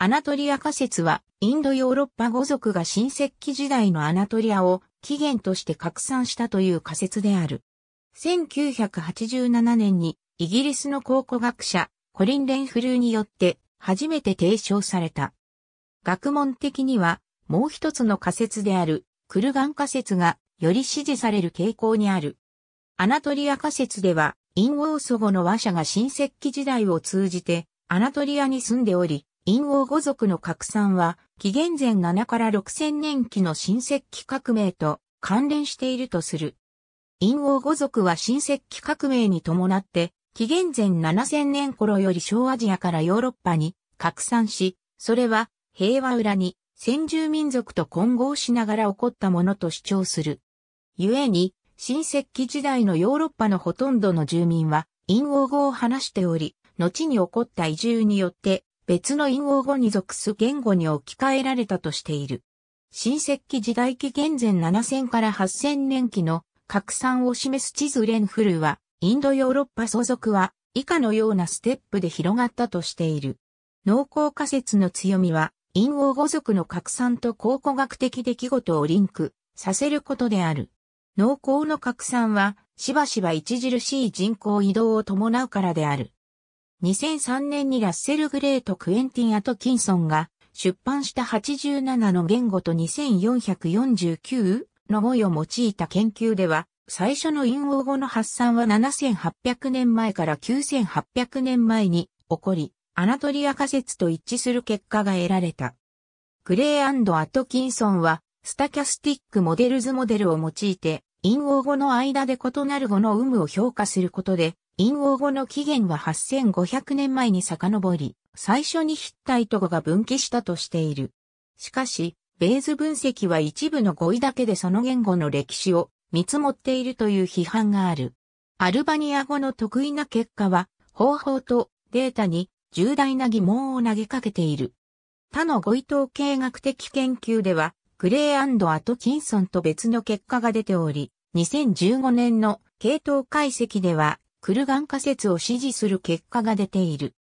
アナトリア仮説は、インドヨーロッパ語族が新石器時代のアナトリアを起源として拡散したという仮説である。1987年にイギリスの考古学者コリン・レンフルーによって初めて提唱された。学問的にはもう一つの仮説であるクルガン仮説がより支持される傾向にある。アナトリア仮説では、インオーソ語の和者が新石器時代を通じてアナトリアに住んでおり、陰王語族の拡散は、紀元前7から6000年期の新石器革命と関連しているとする。陰王語族は新石器革命に伴って、紀元前7000年頃より小アジアからヨーロッパに拡散し、それは平和裏に先住民族と混合しながら起こったものと主張する。故に、新石器時代のヨーロッパのほとんどの住民は、陰王語を話しており、後に起こった移住によって、別の陰謀語に属す言語に置き換えられたとしている。新石器時代紀元前7000から8000年期の拡散を示す地図レンフルは、インドヨーロッパ相続は以下のようなステップで広がったとしている。農耕仮説の強みは、陰謀語族の拡散と考古学的出来事をリンクさせることである。農耕の拡散は、しばしば著しい人口移動を伴うからである。2003年にラッセル・グレーとクエンティン・アトキンソンが出版した87の言語と2449の語を用いた研究では、最初の陰語語の発散は7800年前から9800年前に起こり、アナトリア仮説と一致する結果が得られた。グレーアトキンソンは、スタキャスティックモデルズモデルを用いて、陰王語の間で異なる語の有無を評価することで、陰王語の起源は8500年前に遡り、最初にヒッタイト語が分岐したとしている。しかし、ベーズ分析は一部の語彙だけでその言語の歴史を見積もっているという批判がある。アルバニア語の得意な結果は、方法とデータに重大な疑問を投げかけている。他の語彙統計学的研究では、グレーアトキンソンと別の結果が出ており、2015年の系統解析では、クルガン仮説を支持する結果が出ている。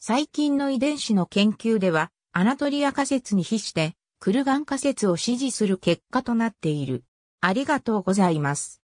最近の遺伝子の研究では、アナトリア仮説に比して、クルガン仮説を支持する結果となっている。ありがとうございます。